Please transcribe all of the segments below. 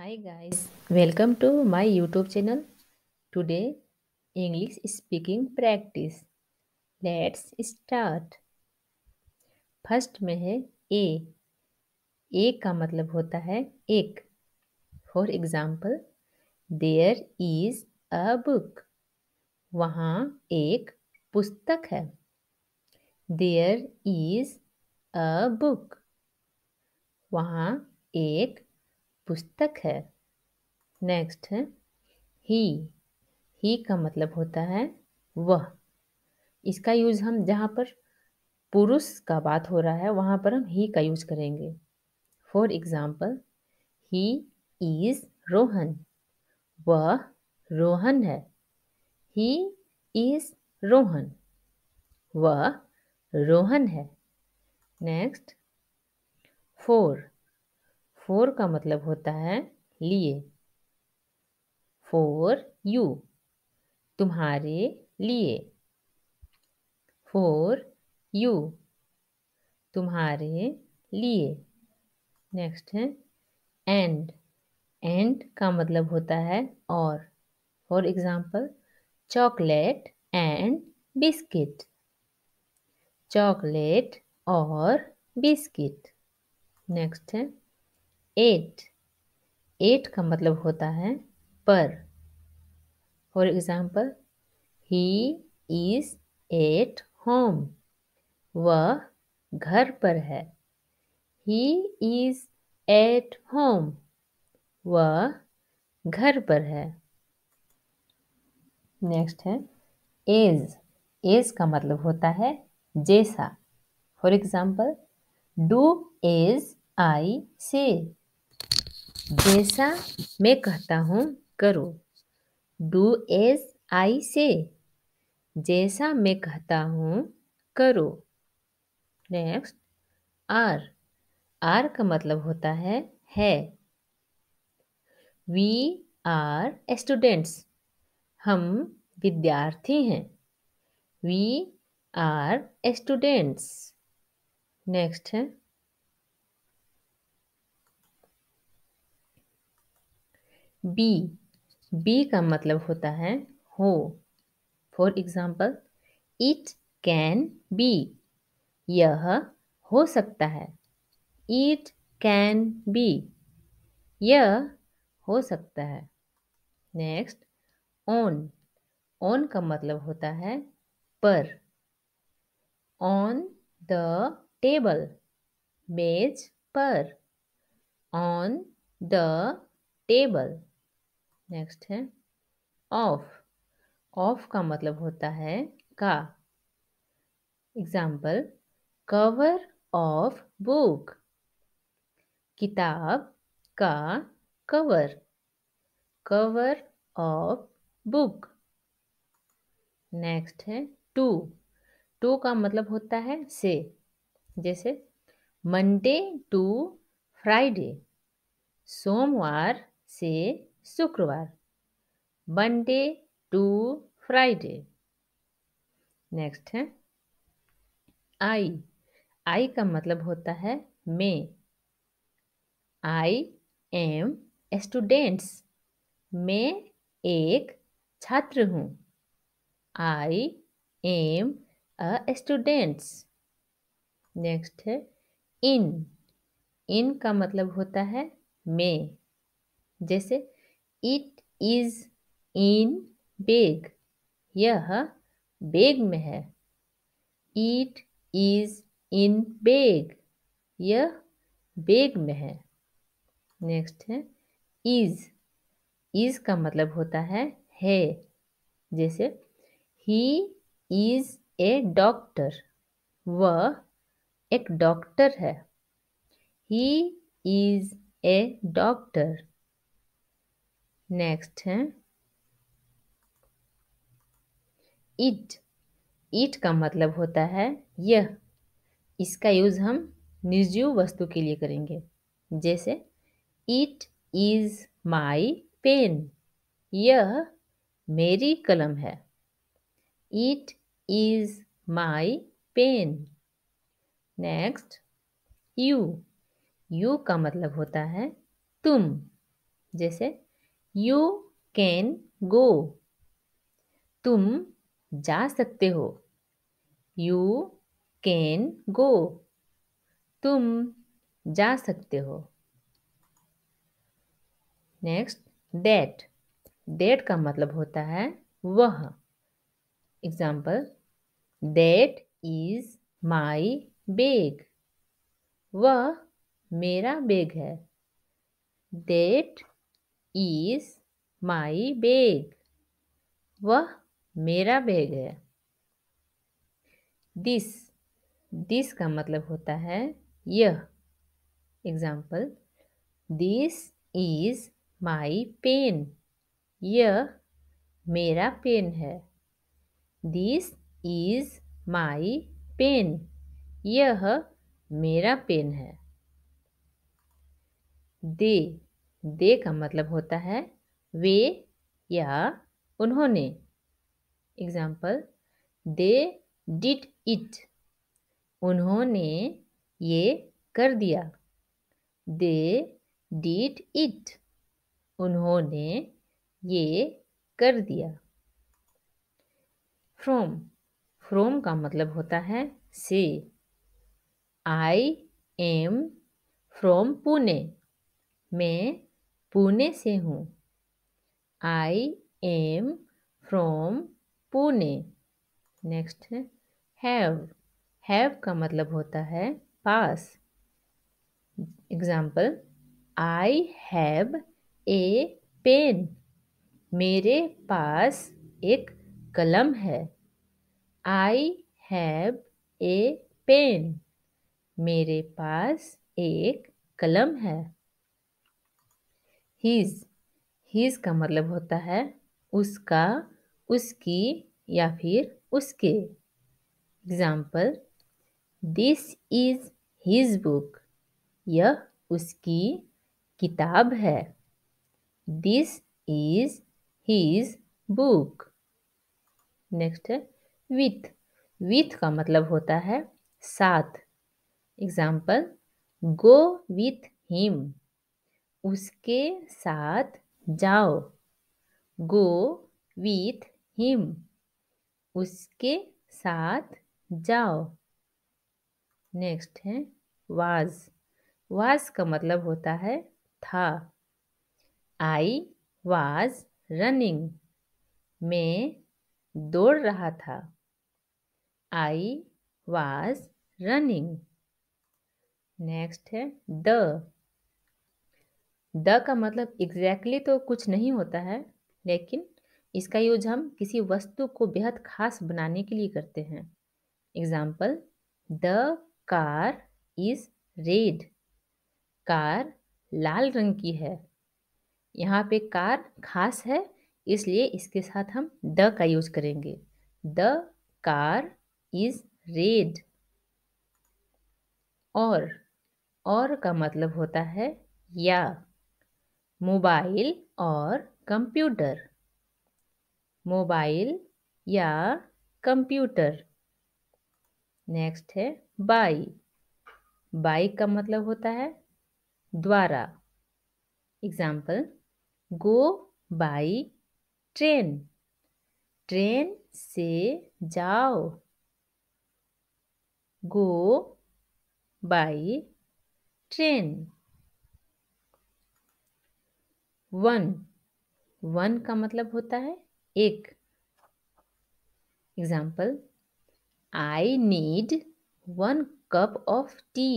Hi guys, welcome to my YouTube channel. Today, English speaking practice. Let's start. First में है A. A का मतलब होता है एक For example, there is a book. वहाँ एक पुस्तक है There is a book. वहाँ एक पुस्तक है नेक्स्ट है ही ही का मतलब होता है वह इसका यूज हम जहाँ पर पुरुष का बात हो रहा है वहाँ पर हम ही का यूज करेंगे for example he is Rohan वह रोहन है ही इज रोहन वह रोहन है नेक्स्ट फोर फोर का मतलब होता है लिए फोर यू तुम्हारे लिए फोर यू तुम्हारे लिए नेक्स्ट है एंड एंड का मतलब होता है और for example chocolate and biscuit chocolate और बिस्किट नेक्स्ट है एट एट का मतलब होता है पर for example he is at home वह घर पर है ही इज एट होम वह घर पर है नेक्स्ट है एज एज का मतलब होता है जैसा for example do as I say जैसा मैं कहता हूँ करो डू एज आई से जैसा मैं कहता हूँ करो नेक्स्ट आर आर का मतलब होता है है वी आर स्टूडेंट्स हम विद्यार्थी हैं वी आर स्टूडेंट्स नेक्स्ट है बी बी का मतलब होता है हो for example it can be यह हो सकता है इट कैन बी यह हो सकता है नेक्स्ट ऑन ऑन का मतलब होता है पर ऑन द टेबल मेज पर ऑन द टेबल नेक्स्ट है ऑफ ऑफ का मतलब होता है का एग्जाम्पल कवर ऑफ बुक किताब का cover cover of book next है टू टू का मतलब होता है से जैसे मंडे टू फ्राइडे सोमवार से शुक्रवार मंडे टू फ्राइडे नेक्स्ट है आई आई का मतलब होता है मैं आई एम स्टूडेंट्स मैं एक छात्र हूँ I am a students next है इन इन का मतलब होता है मैं जैसे इट इज इन बेग यह बेग में है इट इज इन बेग यह बेग में है नेक्स्ट है इज इज का मतलब होता है है जैसे ही इज ए डॉक्टर वह एक डॉक्टर है he is a doctor next है ईट ईट का मतलब होता है यह इसका यूज़ हम निर्जीव वस्तु के लिए करेंगे जैसे इट इज़ माई पेन यह मेरी कलम है it is my pen next you you का मतलब होता है तुम जैसे यू कैन गो तुम जा सकते हो यू कैन गो तुम जा सकते हो नेक्स्ट डेट डेट का मतलब होता है वह example that is my bag वह मेरा बेग है डेट इज माई बैग वह मेरा बैग है दिस दिस का मतलब होता है यह example this is my pen यह मेरा पेन है दिस इज माई पेन यह मेरा पेन है दे दे का मतलब होता है वे या उन्होंने एग्जाम्पल दे डिट इट उन्होंने ये कर दिया दे डिट इट उन्होंने ये कर दिया फ्रोम फ्रोम का मतलब होता है से आई एम फ्रोम पुणे मैं पुणे से हूँ I am from Pune next है हैव हैव का मतलब होता है पास example I have a pen मेरे पास एक कलम है आई हैव ए पेन मेरे पास एक कलम है हीज हीज का मतलब होता है उसका उसकी या फिर उसके example this is his book यह उसकी किताब है this is his book next है विथ विथ का मतलब होता है साथ एग्जाम्पल गो विथ हिम उसके साथ जाओ गो विथ हिम उसके साथ जाओ नेक्स्ट है वाज वाज का मतलब होता है था आई वाज रनिंग मैं दौड़ रहा था आई वाज रनिंग नेक्स्ट है द द का मतलब एग्जैक्टली exactly तो कुछ नहीं होता है लेकिन इसका यूज हम किसी वस्तु को बेहद खास बनाने के लिए करते हैं example the car is red car लाल रंग की है यहाँ पे कार खास है इसलिए इसके साथ हम द का यूज करेंगे द कार इज रेड और और का मतलब होता है या मोबाइल और कंप्यूटर मोबाइल या कंप्यूटर नेक्स्ट है बाई बाई का मतलब होता है द्वारा example go by train train से जाओ go by train one one का मतलब होता है एक example I need one cup of tea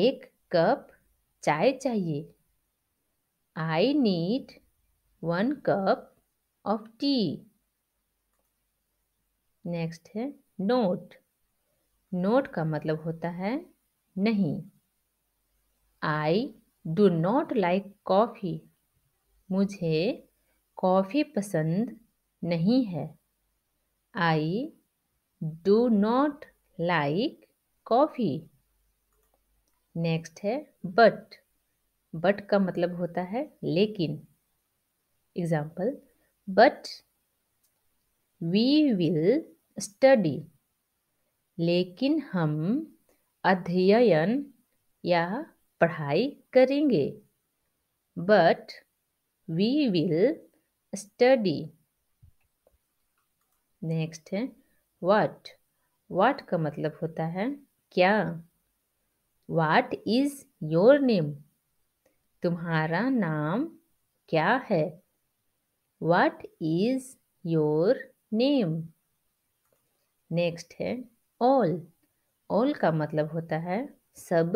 एक कप चाय चाहिए I need one cup of tea next है नोट नोट का मतलब होता है नहीं I do not like coffee मुझे कॉफ़ी पसंद नहीं है आई do not like coffee next है बट बट का मतलब होता है लेकिन example but we will study लेकिन हम अध्ययन या पढ़ाई करेंगे but we will study next है वाट वाट का मतलब होता है क्या वाट इज योर नेम तुम्हारा नाम क्या है what is your name next है ऑल ऑल का मतलब होता है सब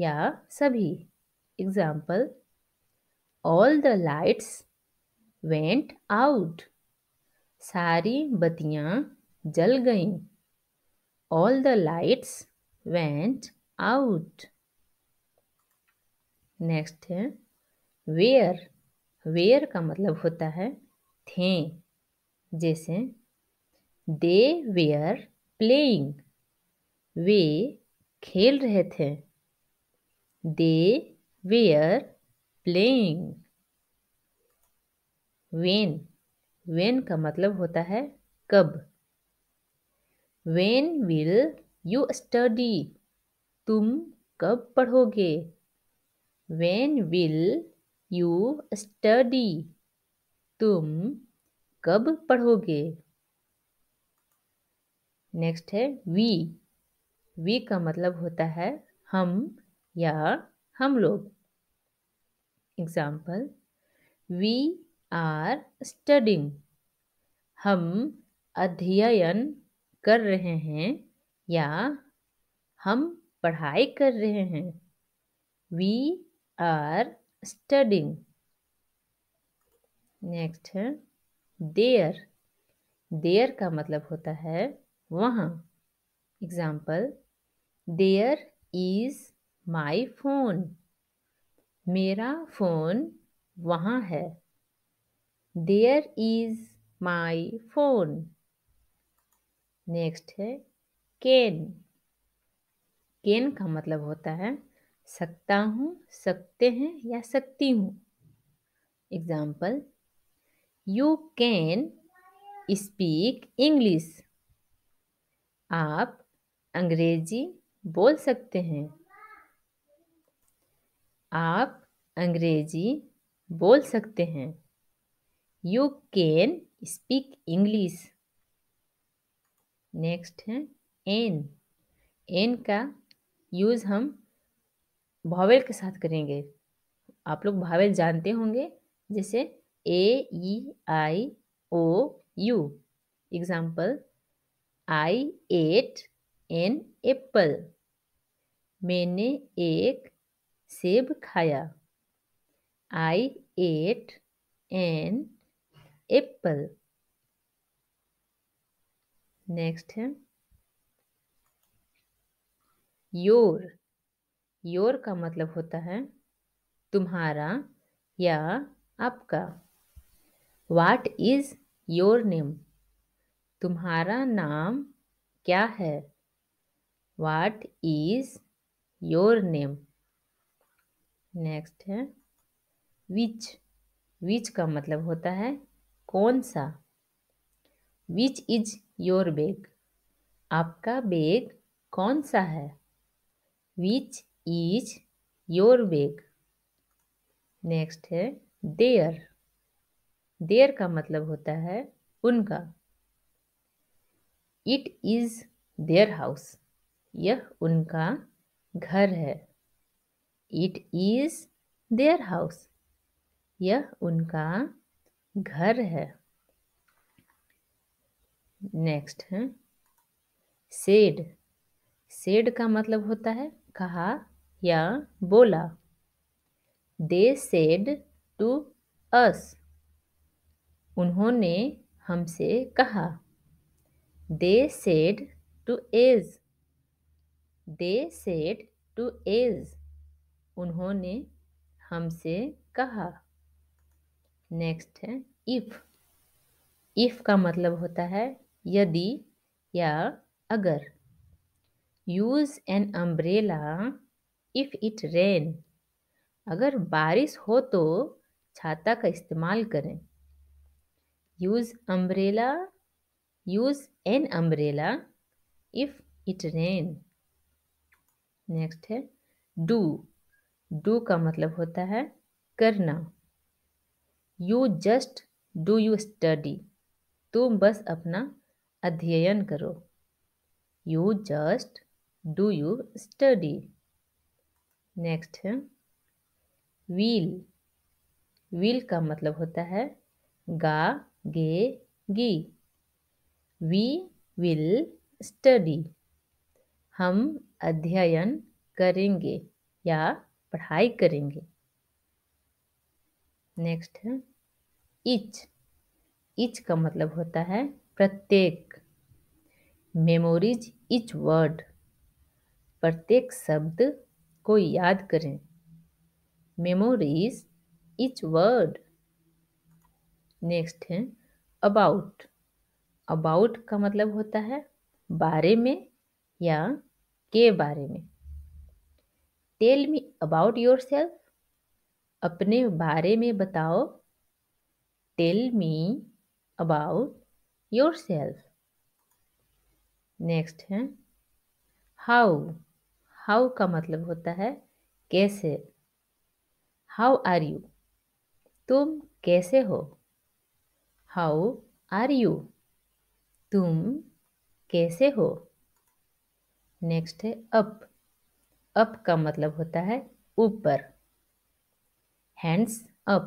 या सभी example all the lights went out सारी बत्तियाँ जल गईं all the lights went out next है वेयर वेयर का मतलब होता है थे जैसे दे वेयर प्लेइंग वे खेल रहे थे They were playing. When. When का मतलब होता है कब When will you study? तुम कब पढ़ोगे When will you study? तुम कब पढ़ोगे नेक्स्ट है वी वी का मतलब होता है हम या हम लोग एग्जाम्पल वी आर स्टडिंग हम अध्ययन कर रहे हैं या हम पढ़ाई कर रहे हैं वी आर स्टडिंग नेक्स्ट है देयर देयर का मतलब होता है वहाँ example there is my phone मेरा फोन वहाँ है there is my phone next है केन केन का मतलब होता है सकता हूँ सकते हैं या सकती हूँ example you can speak English आप अंग्रेजी बोल सकते हैं आप अंग्रेजी बोल सकते हैं you can speak English next है एन एन का यूज़ हम भावेल के साथ करेंगे आप लोग भावेल जानते होंगे जैसे A E I O U example I ate an apple मैंने एक सेब खाया I ate an apple next है योर योर का मतलब होता है तुम्हारा या आपका वाट इज योर नेम तुम्हारा नाम क्या है what is your name next है विच विच का मतलब होता है कौन सा विच इज योर बैग आपका बैग कौन सा है which is your bag next है देयर देयर का मतलब होता है उनका इट इज देयर हाउस यह उनका घर है इट इज़ देयर हाउस यह उनका घर है नेक्स्ट है सेड सेड का मतलब होता है कहा या बोला दे सेड टू अस उन्होंने हमसे कहा they said to us they said to us उन्होंने हमसे कहा नेक्स्ट है इफ़ इफ़ का मतलब होता है यदि या अगर use an umbrella if it rain अगर बारिश हो तो छाता का इस्तेमाल करें use umbrella use an umbrella if it rain next है डू डू का मतलब होता है करना you just do you study तुम बस अपना अध्ययन करो you just do you study next है व्हील व्हील का मतलब होता है गा गे गी वी विल स्टडी हम अध्ययन करेंगे या पढ़ाई करेंगे नेक्स्ट है इच इच का मतलब होता है प्रत्येक मेमोरीज इच वर्ड प्रत्येक शब्द को याद करें मेमोरीज इच वर्ड नेक्स्ट है अबाउट अबाउट का मतलब होता है बारे में या के बारे में tell me about yourself अपने बारे में बताओ tell me about yourself next है हाउ हाउ का मतलब होता है कैसे हाउ आर यू तुम कैसे हो हाउ आर यू तुम कैसे हो नेक्स्ट है अप अप का मतलब होता है ऊपर हैंड्स अप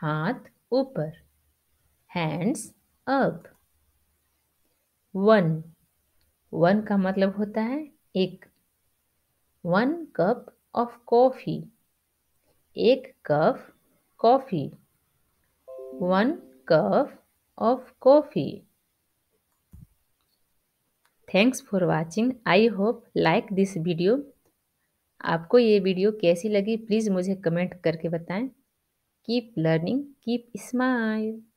हाथ ऊपर हैंड्स अप वन वन का मतलब होता है एक वन कप ऑफ कॉफ़ी एक cup coffee one cup of coffee thanks for watching I hope like this video आपको ये वीडियो कैसी लगी प्लीज़ मुझे कमेंट करके बताएं कीप लर्निंग कीप स्माइल